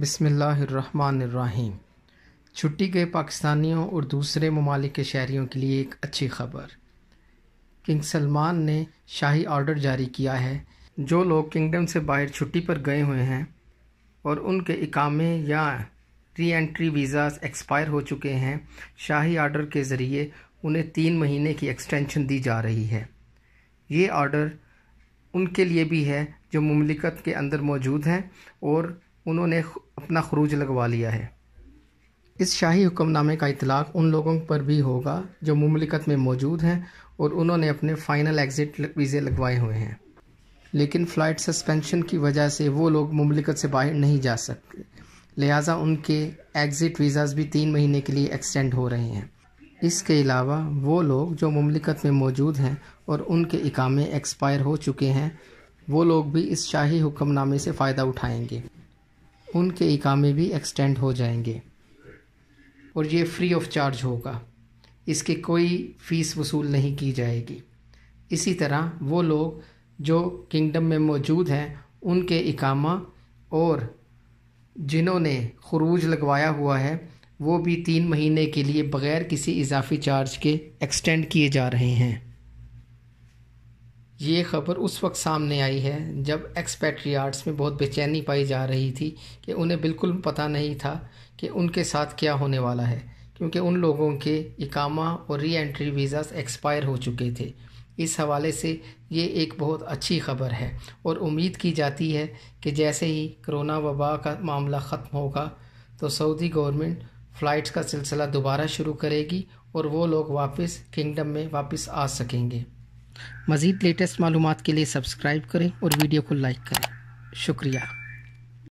बसमीम छुट्टी गए पाकिस्तानियों और दूसरे ममालिक के शहरीों के लिए एक अच्छी खबर किंग सलमान ने शाही आर्डर जारी किया है जो लोग किंगडम से बाहर छुट्टी पर गए हुए हैं और उनके इकामे या री एंट्री वीज़ा एक्सपायर हो चुके हैं शाही आर्डर के ज़रिए उन्हें तीन महीने की एक्सटेंशन दी जा रही है ये आर्डर उनके लिए भी है जो ममलिकत के अंदर मौजूद हैं और उन्होंने अपना खरूज लगवा लिया है इस शाही हुक्मनामे का इतलाक़ उन लोगों पर भी होगा जो ममलिकत में मौजूद हैं और उन्होंने अपने फ़ाइनल एग्ज़िट वीज़े लगवाए हुए हैं लेकिन फ़्लाइट सस्पेंशन की वजह से वो लोग ममलिकत से बाहर नहीं जा सकते लिहाजा उनके एग्ज़िट वीज़ाज भी तीन महीने के लिए एक्सटेंड हो रहे हैं इसके अलावा वो लोग जो ममलिकत में मौजूद हैं और उनके इकामे एक्सपायर हो चुके हैं वो लोग भी इस शाही हुक्मनामे से फ़ायदा उठाएंगे उनके इकामे भी एक्सटेंड हो जाएंगे और ये फ्री ऑफ चार्ज होगा इसकी कोई फ़ीस वसूल नहीं की जाएगी इसी तरह वो लोग जो किंगडम में मौजूद हैं उनके इकामा और जिन्होंने खरूज लगवाया हुआ है वो भी तीन महीने के लिए बग़ैर किसी इजाफी चार्ज के एक्सटेंड किए जा रहे हैं ये खबर उस वक्त सामने आई है जब एक्सपैट्रियाट्स में बहुत बेचैनी पाई जा रही थी कि उन्हें बिल्कुल पता नहीं था कि उनके साथ क्या होने वाला है क्योंकि उन लोगों के इकामा और री एंट्री वीज़ास एक्सपायर हो चुके थे इस हवाले से ये एक बहुत अच्छी खबर है और उम्मीद की जाती है कि जैसे ही कोरोना वबा का मामला ख़त्म होगा तो सऊदी गवर्नमेंट फ़्लाइट्स का सिलसिला दोबारा शुरू करेगी और वो लोग वापस किंगडम में वापस आ सकेंगे मज़ीद लेटेस्ट मालूम के लिए सब्सक्राइब करें और वीडियो को लाइक करें शुक्रिया